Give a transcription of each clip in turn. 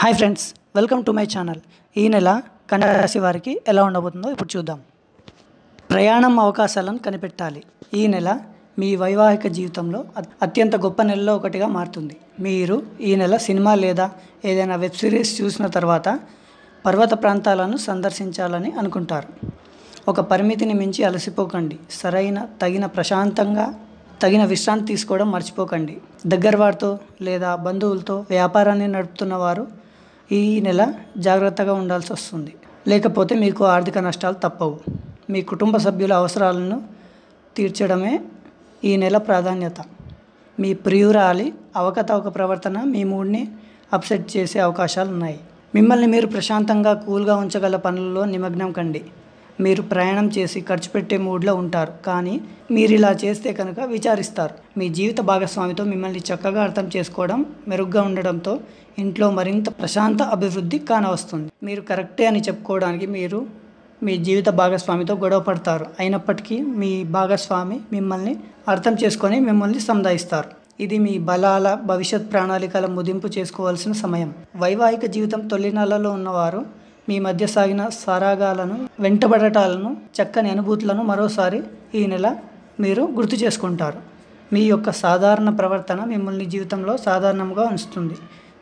hi friends welcome to my channel ఈ నెల రాశి వారికి ఎలా ఉండబోతుందో ఇప్పుడు చూద్దాం ప్రయాణం అవకాశాలను కనిపెట్టాలి ఈ నెల మీ వైవాహిక జీవితంలో అత్యంత గొప్ప నెలలో ఒకటిగా మారుతుంది మీరు ఈ నెల సినిమా లేదా ఏదైనా వెబ్ సిరీస్ చూసిన తర్వాత పర్వత ప్రాంతాలను సందర్శించాలని అనుకుంటారు ఒక పరిమితిని మించి అలసిపోకండి సరైన తగిన ప్రశాంతంగా తగిన విశ్రాంతి తీసుకోవడం మర్చిపోకండి దగ్గర వారితో లేదా బంధువులతో వ్యాపారాన్ని నడుపుతున్న వారు ఈ నెల జాగ్రత్తగా ఉండాల్సి వస్తుంది లేకపోతే మీకు ఆర్థిక నష్టాలు తప్పవు మీ కుటుంబ సభ్యుల అవసరాలను తీర్చడమే ఈ నెల ప్రాధాన్యత మీ ప్రియురాలి అవకతవక ప్రవర్తన మీ మూడ్ని అప్సెట్ చేసే అవకాశాలు ఉన్నాయి మిమ్మల్ని మీరు ప్రశాంతంగా కూల్గా ఉంచగల పనుల్లో నిమగ్నం కండి మీరు ప్రయాణం చేసి ఖర్చు పెట్టే మూడ్లో ఉంటారు కానీ మీరు ఇలా చేస్తే కనుక విచారిస్తారు మీ జీవిత భాగస్వామితో మిమ్మల్ని చక్కగా అర్థం చేసుకోవడం మెరుగ్గా ఉండడంతో ఇంట్లో మరింత ప్రశాంత అభివృద్ధి కానవస్తుంది మీరు కరెక్టే అని చెప్పుకోవడానికి మీరు మీ జీవిత భాగస్వామితో గొడవ పడతారు అయినప్పటికీ మీ భాగస్వామి మిమ్మల్ని అర్థం చేసుకొని మిమ్మల్ని సందాయిస్తారు ఇది మీ బలాల భవిష్యత్ ప్రణాళికల ముదింపు చేసుకోవాల్సిన సమయం వైవాహిక జీవితం తొలినాళ్ళలో ఉన్నవారు మీ మధ్య సాగిన సారాగాలను వెంటబడటాలను చక్కని అనుభూతులను మరోసారి ఈ నెల మీరు గుర్తు చేసుకుంటారు మీ యొక్క సాధారణ ప్రవర్తన మిమ్మల్ని జీవితంలో సాధారణంగా ఉంచుతుంది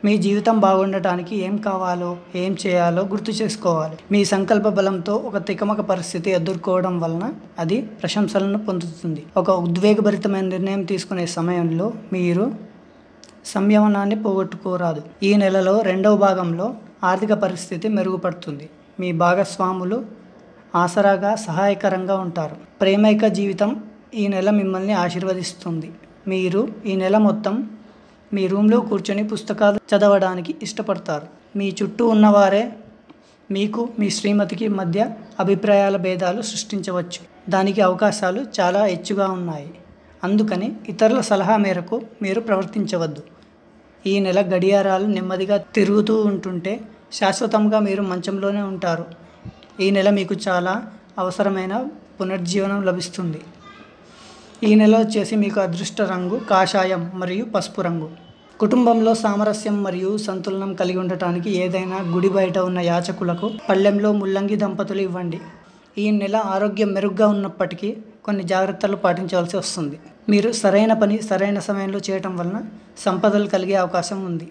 మీ జీవితం బాగుండటానికి ఏం కావాలో ఏం చేయాలో గుర్తు చేసుకోవాలి మీ సంకల్ప బలంతో ఒక తికమక పరిస్థితి ఎదుర్కోవడం వలన అది ప్రశంసలను పొందుతుంది ఒక ఉద్వేగభరితమైన నిర్ణయం తీసుకునే సమయంలో మీరు సంయమనాన్ని పోగొట్టుకోరాదు ఈ నెలలో రెండవ భాగంలో ఆర్థిక పరిస్థితి మెరుగుపడుతుంది మీ భాగస్వాములు ఆసరాగా సహాయకరంగా ఉంటారు ప్రేమైక జీవితం ఈ నెల మిమ్మల్ని ఆశీర్వదిస్తుంది మీరు ఈ నెల మొత్తం మీ రూమ్లో కూర్చొని పుస్తకాలు చదవడానికి ఇష్టపడతారు మీ చుట్టూ ఉన్నవారే మీకు మీ శ్రీమతికి మధ్య అభిప్రాయాల భేదాలు సృష్టించవచ్చు దానికి అవకాశాలు చాలా హెచ్చుగా ఉన్నాయి అందుకని ఇతరుల సలహా మేరకు మీరు ప్రవర్తించవద్దు ఈ నెల గడియారాలు నెమ్మదిగా తిరుగుతూ ఉంటుంటే శాశ్వతంగా మీరు మంచంలోనే ఉంటారు ఈ నెల మీకు చాలా అవసరమైన పునర్జీవనం లభిస్తుంది ఈ నెల వచ్చేసి మీకు అదృష్ట రంగు కాషాయం మరియు పసుపు రంగు కుటుంబంలో సామరస్యం మరియు సంతులనం కలిగి ఉండటానికి ఏదైనా గుడి బయట ఉన్న యాచకులకు పళ్ళెంలో ముల్లంగి దంపతులు ఇవ్వండి ఈ నెల ఆరోగ్యం మెరుగ్గా ఉన్నప్పటికీ కొన్ని జాగ్రత్తలు పాటించవలసి వస్తుంది మీరు సరైన పని సరైన సమయంలో చేయటం వలన సంపదలు కలిగే అవకాశం ఉంది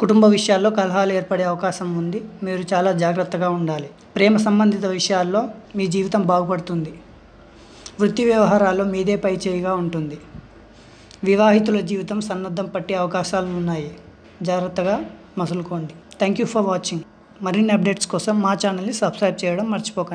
కుటుంబ విషయాల్లో కలహాలు ఏర్పడే అవకాశం ఉంది మీరు చాలా జాగ్రత్తగా ఉండాలి ప్రేమ సంబంధిత విషయాల్లో మీ జీవితం బాగుపడుతుంది వృత్తి వ్యవహారాల్లో మీదే పై చేయిగా ఉంటుంది వివాహితుల జీవితం సన్నద్ధం పట్టే అవకాశాలు ఉన్నాయి జాగ్రత్తగా మసులుకోండి థ్యాంక్ యూ ఫర్ వాచింగ్ మరిన్ని అప్డేట్స్ కోసం మా ఛానల్ని సబ్స్క్రైబ్ చేయడం మర్చిపోకండి